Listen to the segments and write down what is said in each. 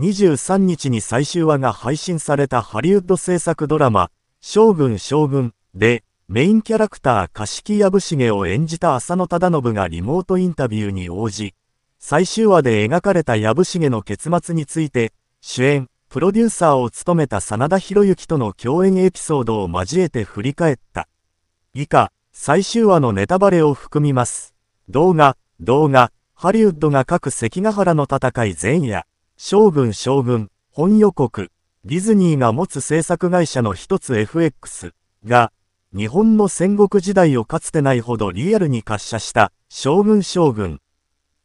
23日に最終話が配信されたハリウッド制作ドラマ、将軍将軍で、メインキャラクター貸木しげを演じた浅野忠信がリモートインタビューに応じ、最終話で描かれたしげの結末について、主演、プロデューサーを務めた真田広之との共演エピソードを交えて振り返った。以下、最終話のネタバレを含みます。動画、動画、ハリウッドが各関ヶ原の戦い前夜。将軍将軍、本予告、ディズニーが持つ制作会社の一つ FX が、日本の戦国時代をかつてないほどリアルに滑車した将軍将軍。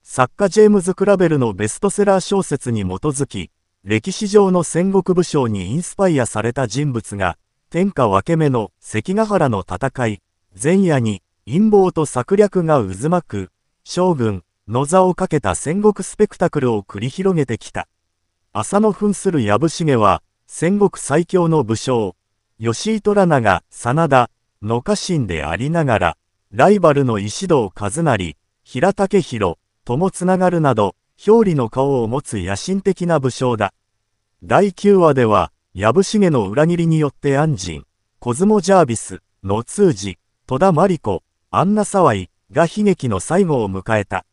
作家ジェームズ・クラベルのベストセラー小説に基づき、歴史上の戦国武将にインスパイアされた人物が、天下分け目の関ヶ原の戦い、前夜に陰謀と策略が渦巻く、将軍、野座をかけた戦国スペクタクルを繰り広げてきた。浅野扮する藪重は、戦国最強の武将、吉井虎長、真田、野家臣でありながら、ライバルの石堂和成、平武弘、ともつながるなど、表裏の顔を持つ野心的な武将だ。第9話では、藪重の裏切りによって安心、コズモ・ジャービス、野通寺、戸田真理子、アンナ・サワイが悲劇の最後を迎えた。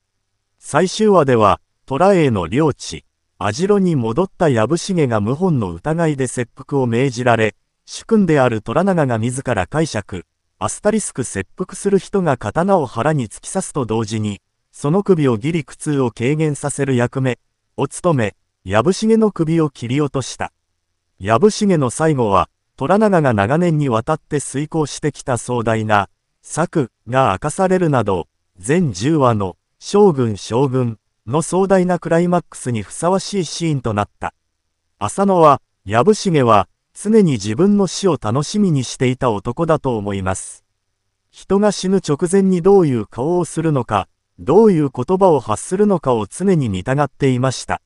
最終話では、虎への領地、網代に戻った部茂が謀反の疑いで切腹を命じられ、主君である虎長が自ら解釈、アスタリスク切腹する人が刀を腹に突き刺すと同時に、その首をギリ苦痛を軽減させる役目、を務め、部茂の首を切り落とした。部茂の最後は、虎長が長年にわたって遂行してきた壮大な、策が明かされるなど、全10話の将軍将軍の壮大なクライマックスにふさわしいシーンとなった。浅野は、藪重は、常に自分の死を楽しみにしていた男だと思います。人が死ぬ直前にどういう顔をするのか、どういう言葉を発するのかを常に見たがっていました。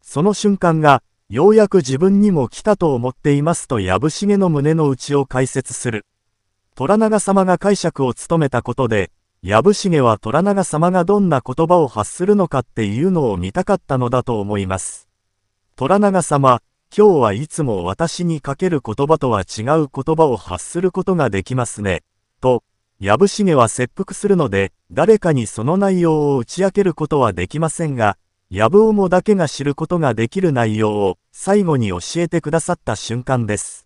その瞬間が、ようやく自分にも来たと思っていますと藪重の胸の内を解説する。虎長様が解釈を務めたことで、藪重は虎長様がどんな言葉を発するのかっていうのを見たかったのだと思います。虎長様、今日はいつも私にかける言葉とは違う言葉を発することができますね。と、藪重は切腹するので、誰かにその内容を打ち明けることはできませんが、藪尾もだけが知ることができる内容を最後に教えてくださった瞬間です。